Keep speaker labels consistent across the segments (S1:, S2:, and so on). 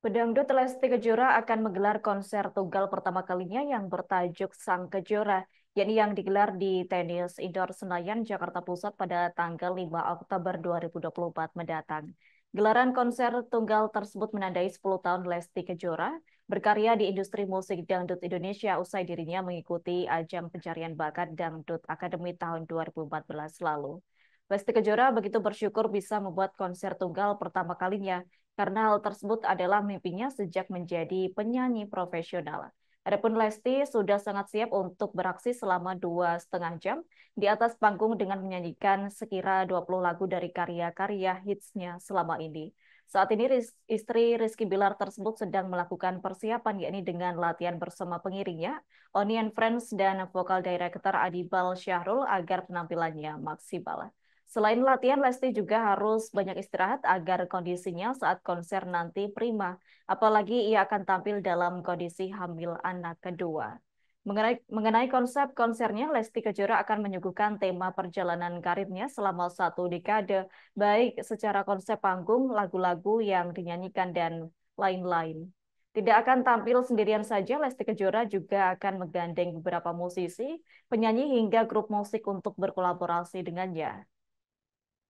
S1: Pedangdut Lesti Kejora akan menggelar konser tunggal pertama kalinya yang bertajuk Sang Kejora, yakni yang digelar di Tenis Indoor Senayan, Jakarta Pusat pada tanggal 5 Oktober 2024 mendatang. Gelaran konser tunggal tersebut menandai 10 tahun Lesti Kejora berkarya di industri musik dangdut Indonesia usai dirinya mengikuti ajang pencarian bakat dangdut akademi tahun 2014 lalu. Lesti Kejora begitu bersyukur bisa membuat konser tunggal pertama kalinya karena hal tersebut adalah mimpinya sejak menjadi penyanyi profesional. Adapun Lesti sudah sangat siap untuk beraksi selama dua setengah jam di atas panggung dengan menyanyikan sekira 20 lagu dari karya-karya hitsnya selama ini. Saat ini istri Rizky Bilar tersebut sedang melakukan persiapan yakni dengan latihan bersama pengiringnya, Onion Friends dan vokal director Adibal Syahrul agar penampilannya maksimal. Selain latihan, Lesti juga harus banyak istirahat agar kondisinya saat konser nanti prima, apalagi ia akan tampil dalam kondisi hamil anak kedua. Mengenai, mengenai konsep konsernya, Lesti Kejora akan menyuguhkan tema perjalanan karirnya selama satu dekade, baik secara konsep panggung, lagu-lagu yang dinyanyikan, dan lain-lain. Tidak akan tampil sendirian saja, Lesti Kejora juga akan menggandeng beberapa musisi, penyanyi hingga grup musik untuk berkolaborasi dengannya.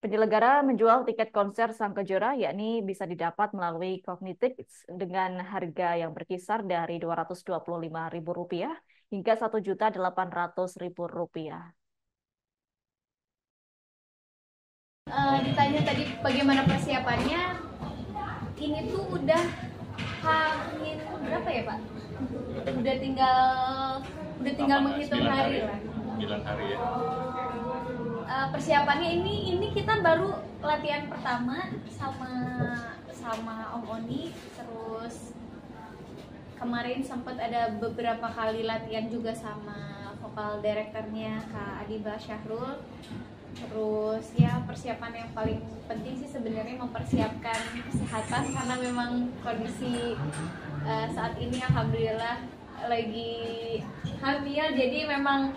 S1: Penyelenggara menjual tiket konser Sang Kejora yakni bisa didapat melalui Cognitix dengan harga yang berkisar dari Rp225.000 hingga Rp1.800.000.
S2: Uh, eh, ditanya tadi bagaimana persiapannya, ini tuh udah hamin berapa ya Pak? Udah tinggal udah tinggal menghitung hari lah. 9 hari ya persiapannya ini ini kita baru latihan pertama sama sama Om Oni terus kemarin sempat ada beberapa kali latihan juga sama vokal direkturnya Kak Adiba Syahrul terus ya persiapan yang paling penting sih sebenarnya mempersiapkan kesehatan karena memang kondisi uh, saat ini alhamdulillah lagi hamil jadi memang